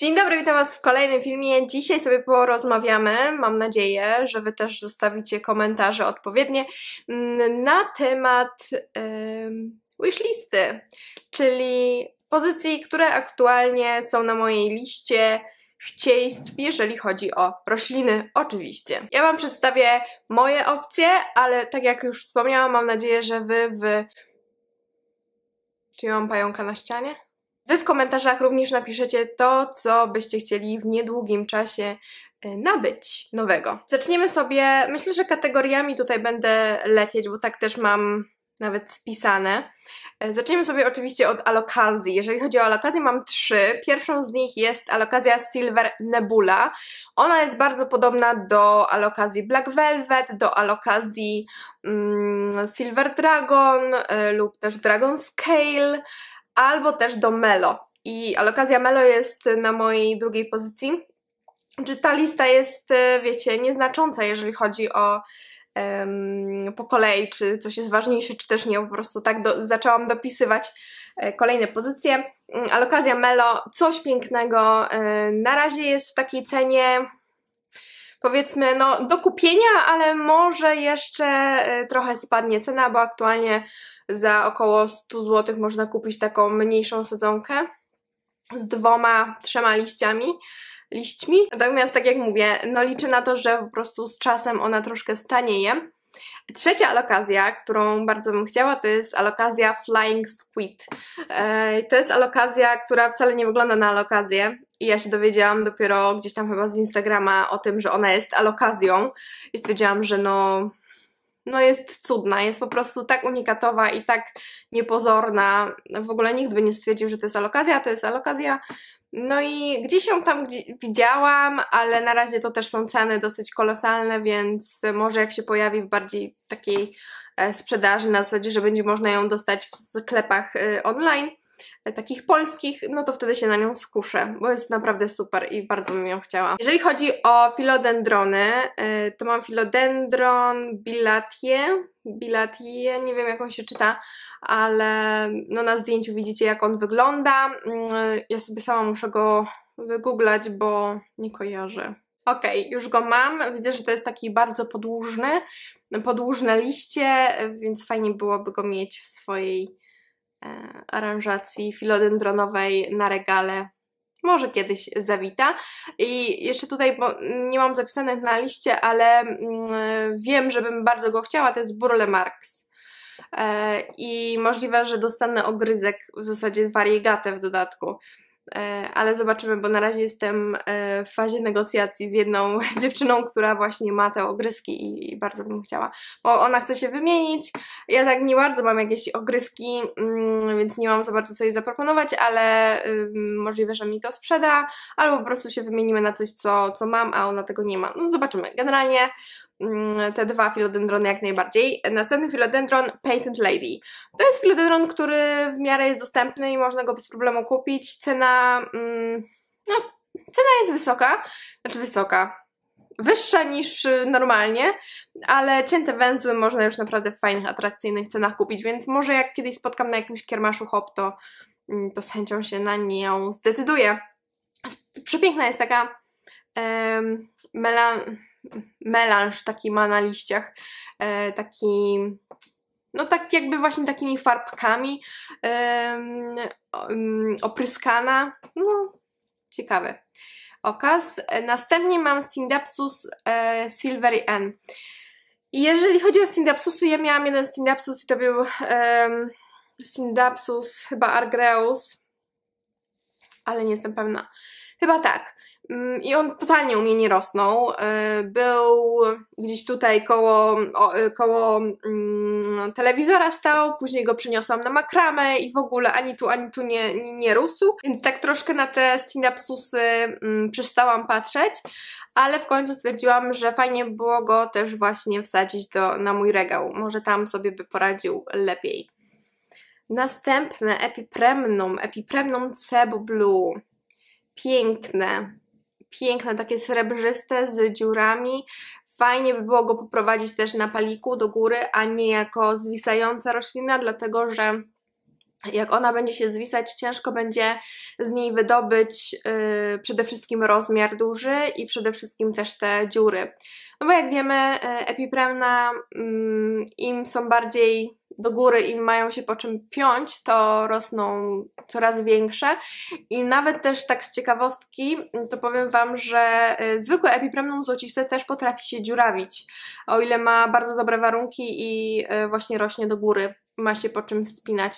Dzień dobry, witam Was w kolejnym filmie. Dzisiaj sobie porozmawiamy, mam nadzieję, że Wy też zostawicie komentarze odpowiednie mm, na temat yy, wishlisty, czyli pozycji, które aktualnie są na mojej liście chcieństw, jeżeli chodzi o rośliny, oczywiście. Ja Wam przedstawię moje opcje, ale tak jak już wspomniałam, mam nadzieję, że Wy w... Czy ja mam pająka na ścianie? Wy w komentarzach również napiszecie to, co byście chcieli w niedługim czasie e, nabyć nowego. Zaczniemy sobie, myślę, że kategoriami tutaj będę lecieć, bo tak też mam nawet spisane. E, zaczniemy sobie oczywiście od alokazji. Jeżeli chodzi o alokazję, mam trzy. Pierwszą z nich jest alokazja Silver Nebula. Ona jest bardzo podobna do alokazji Black Velvet, do alokazji mm, Silver Dragon y, lub też Dragon Scale albo też do Melo. I alokazja Melo jest na mojej drugiej pozycji. Czy ta lista jest, e, wiecie, nieznacząca, jeżeli chodzi o um, po kolei, czy coś jest ważniejsze, czy też nie. Po prostu tak do, zaczęłam dopisywać e, kolejne pozycje. Mm, alokazja Melo, coś pięknego. E, na razie jest w takiej cenie powiedzmy, no, do kupienia, ale może jeszcze e, trochę spadnie cena, bo aktualnie za około 100 zł można kupić taką mniejszą sadzonkę z dwoma, trzema liściami liśćmi. Natomiast tak jak mówię, no liczę na to, że po prostu z czasem ona troszkę stanieje. Trzecia alokazja, którą bardzo bym chciała, to jest alokazja Flying Squid. E, to jest alokazja, która wcale nie wygląda na alokazję, i ja się dowiedziałam dopiero gdzieś tam chyba z Instagrama o tym, że ona jest alokazją i stwierdziłam, że no, no jest cudna, jest po prostu tak unikatowa i tak niepozorna. W ogóle nikt by nie stwierdził, że to jest alokazja, to jest alokazja. No i gdzieś ją tam gdzie widziałam, ale na razie to też są ceny dosyć kolosalne, więc może jak się pojawi w bardziej takiej e, sprzedaży na zasadzie, że będzie można ją dostać w sklepach e, online, E, takich polskich, no to wtedy się na nią skuszę, bo jest naprawdę super i bardzo bym ją chciała. Jeżeli chodzi o filodendrony, e, to mam filodendron bilatie, bilatie, nie wiem jak on się czyta, ale no na zdjęciu widzicie jak on wygląda. Mm, e, ja sobie sama muszę go wygooglać, bo nie kojarzę. Ok, już go mam. Widzę, że to jest taki bardzo podłużny, podłużne liście, więc fajnie byłoby go mieć w swojej E, aranżacji filodendronowej na regale. Może kiedyś zawita. I jeszcze tutaj, bo nie mam zapisanych na liście, ale mm, wiem, że bym bardzo go chciała, to jest Burle Marx. E, I możliwe, że dostanę ogryzek, w zasadzie wariegatę w dodatku E, ale zobaczymy, bo na razie jestem e, w fazie negocjacji z jedną dziewczyną, która właśnie ma te ogryski i bardzo bym chciała, bo ona chce się wymienić. Ja tak nie bardzo mam jakieś ogryski, mm, więc nie mam za bardzo co jej zaproponować, ale możliwe, że mi to sprzeda, albo po prostu się wymienimy na coś, co, co mam, a ona tego nie ma. No zobaczymy. Generalnie Mm, te dwa filodendrony jak najbardziej. Następny filodendron Patent Lady. To jest filodendron, który w miarę jest dostępny i można go bez problemu kupić. Cena, mm, no, cena jest wysoka, znaczy wysoka. Wyższa niż y, normalnie, ale cięte węzły można już naprawdę w fajnych, atrakcyjnych cenach kupić, więc może jak kiedyś spotkam na jakimś kiermaszu hop, to, mm, to z chęcią się na nią zdecyduję. Przepiękna jest taka um, melan melanż taki ma na liściach, e, taki no tak jakby właśnie takimi farbkami opryskana, no ciekawy okaz. Następnie mam Syndapsus e, Silvery N. I jeżeli chodzi o Syndapsusy, ja miałam jeden Syndapsus i to był um, Syndapsus chyba Argreus, ale nie jestem pewna. Chyba tak. Mm, I on totalnie u mnie nie rosnął. Y, był gdzieś tutaj koło, y, koło mm, telewizora stał, później go przyniosłam na makramę i w ogóle ani tu, ani tu nie, nie, nie rósł. Więc tak troszkę na te synapsusy mm, przestałam patrzeć, ale w końcu stwierdziłam, że fajnie było go też właśnie wsadzić do, na mój regał. Może tam sobie by poradził lepiej. Następne epipremnum, epipremnum Cebu Blue. Piękne, piękne, takie srebrzyste z dziurami. Fajnie by było go poprowadzić też na paliku do góry, a nie jako zwisająca roślina, dlatego że jak ona będzie się zwisać, ciężko będzie z niej wydobyć yy, przede wszystkim rozmiar duży i przede wszystkim też te dziury. No bo jak wiemy, y, epipremna, yy, im są bardziej do góry i mają się po czym piąć, to rosną coraz większe. I nawet też tak z ciekawostki, to powiem Wam, że y, zwykłe epipremnum złociste też potrafi się dziurawić, o ile ma bardzo dobre warunki i y, właśnie rośnie do góry ma się po czym wspinać,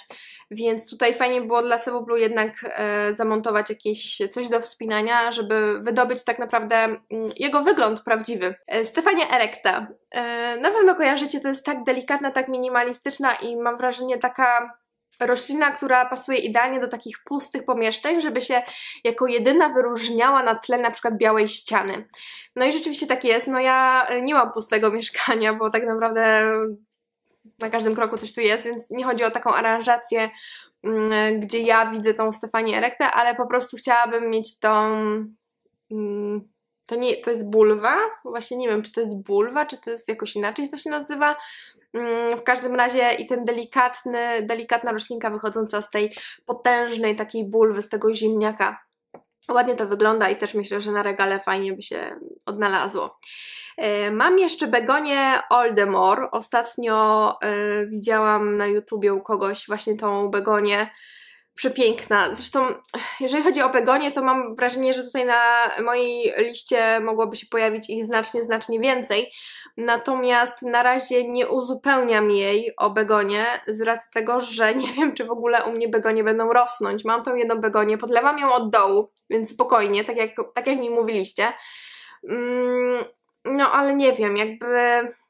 więc tutaj fajnie było dla Sewoblu jednak e, zamontować jakieś coś do wspinania, żeby wydobyć tak naprawdę m, mm, jego wygląd prawdziwy. E, Stefania Erekta. E, na pewno kojarzycie, to jest tak delikatna, tak minimalistyczna i mam wrażenie taka roślina, która pasuje idealnie do takich pustych pomieszczeń, żeby się jako jedyna wyróżniała na tle na przykład białej ściany. No i rzeczywiście tak jest, no ja e, nie mam pustego mieszkania, bo tak naprawdę na każdym kroku coś tu jest, więc nie chodzi o taką aranżację, mm, gdzie ja widzę tą Stefanię Erektę, ale po prostu chciałabym mieć tą... Mm, to, nie, to jest bulwa, właśnie nie wiem, czy to jest bulwa, czy to jest jakoś inaczej to się nazywa. Mm, w każdym razie i ten delikatny, delikatna roślinka wychodząca z tej potężnej takiej bulwy, z tego ziemniaka. Ładnie to wygląda i też myślę, że na regale fajnie by się odnalazło. E, mam jeszcze Begonię Oldemore. Ostatnio e, widziałam na YouTubie u kogoś właśnie tą Begonię. Przepiękna. Zresztą, jeżeli chodzi o Begonię, to mam wrażenie, że tutaj na mojej liście mogłoby się pojawić ich znacznie, znacznie więcej. Natomiast na razie nie uzupełniam jej o begonie z racji tego, że nie wiem, czy w ogóle u mnie Begonie będą rosnąć. Mam tą jedną Begonię, podlewam ją od dołu, więc spokojnie, tak jak, tak jak mi mówiliście. Mm, no, ale nie wiem, jakby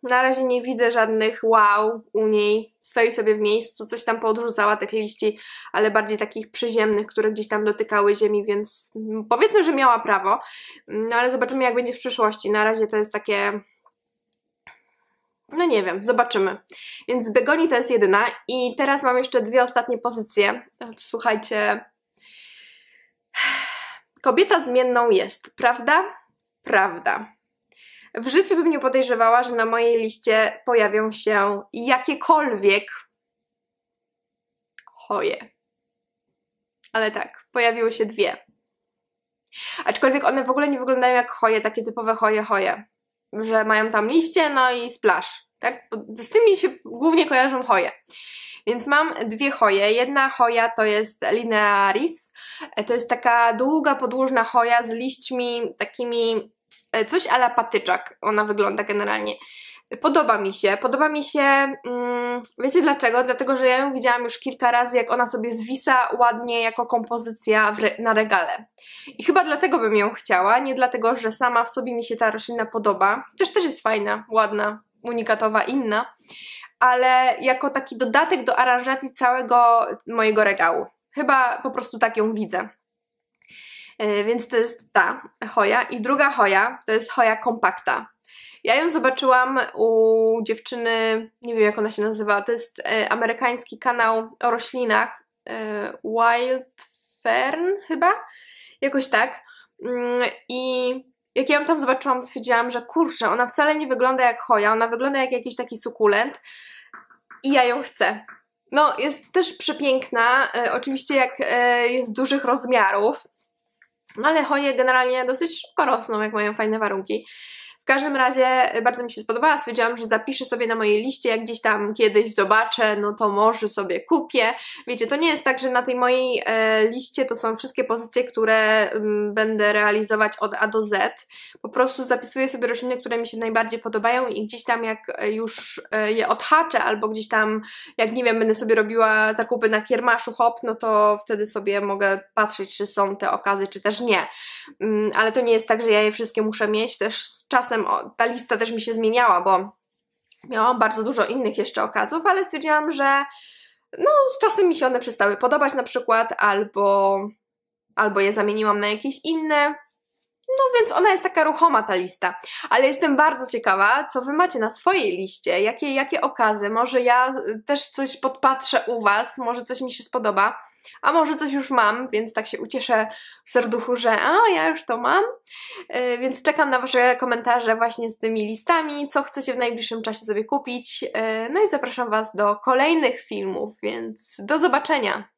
na razie nie widzę żadnych wow u niej. Stoi sobie w miejscu, coś tam podrzucała tych liści, ale bardziej takich przyziemnych, które gdzieś tam dotykały ziemi, więc powiedzmy, że miała prawo. No, ale zobaczymy, jak będzie w przyszłości. Na razie to jest takie no nie wiem, zobaczymy. Więc z Begoni to jest jedyna. I teraz mam jeszcze dwie ostatnie pozycje. Słuchajcie. Kobieta zmienną jest, prawda? Prawda. W życiu bym nie podejrzewała, że na mojej liście pojawią się jakiekolwiek choje. Ale tak, pojawiły się dwie. Aczkolwiek one w ogóle nie wyglądają jak choje, takie typowe choje, choje. Że mają tam liście, no i splash. Tak? Z tymi się głównie kojarzą choje. Więc mam dwie choje. Jedna choja to jest linearis. E, to jest taka długa, podłużna choja z liśćmi takimi E, coś ala patyczak ona wygląda generalnie. Podoba mi się, podoba mi się, mm, wiecie dlaczego? Dlatego, że ja ją widziałam już kilka razy, jak ona sobie zwisa ładnie jako kompozycja re na regale. I chyba dlatego bym ją chciała, nie dlatego, że sama w sobie mi się ta roślina podoba, chociaż też jest fajna, ładna, unikatowa, inna, ale jako taki dodatek do aranżacji całego mojego regału. Chyba po prostu tak ją widzę. E, więc to jest ta hoja. I druga hoja to jest hoja kompakta. Ja ją zobaczyłam u dziewczyny, nie wiem jak ona się nazywa, to jest e, amerykański kanał o roślinach, e, Wild Fern chyba, jakoś tak. Mm, I jak ja ją tam zobaczyłam, stwierdziłam, że kurczę, ona wcale nie wygląda jak hoja, ona wygląda jak jakiś taki sukulent i ja ją chcę. No, jest też przepiękna, oczywiście jak jest dużych rozmiarów, no ale choje generalnie dosyć szybko rosną, jak mają fajne warunki. W każdym razie bardzo mi się spodobała, stwierdziłam, że zapiszę sobie na mojej liście, jak gdzieś tam kiedyś zobaczę, no to może sobie kupię. Wiecie, to nie jest tak, że na tej mojej e, liście to są wszystkie pozycje, które mm, będę realizować od A do Z. Po prostu zapisuję sobie rośliny, które mi się najbardziej podobają i gdzieś tam jak e, już e, je odhaczę albo gdzieś tam, jak nie wiem, będę sobie robiła zakupy na kiermaszu, hop, no to wtedy sobie mogę patrzeć, czy są te okazy, czy też nie. Mm, ale to nie jest tak, że ja je wszystkie muszę mieć, też z czasem potem ta lista też mi się zmieniała, bo miałam bardzo dużo innych jeszcze okazów, ale stwierdziłam, że no, z czasem mi się one przestały podobać na przykład, albo, albo je zamieniłam na jakieś inne. No więc ona jest taka ruchoma ta lista. Ale jestem bardzo ciekawa, co wy macie na swojej liście, jakie, jakie okazy, może ja y, też coś podpatrzę u was, może coś mi się spodoba a może coś już mam, więc tak się ucieszę w serduchu, że a, ja już to mam. E, więc czekam na Wasze komentarze właśnie z tymi listami, co chcecie w najbliższym czasie sobie kupić. E, no i zapraszam Was do kolejnych filmów, więc do zobaczenia!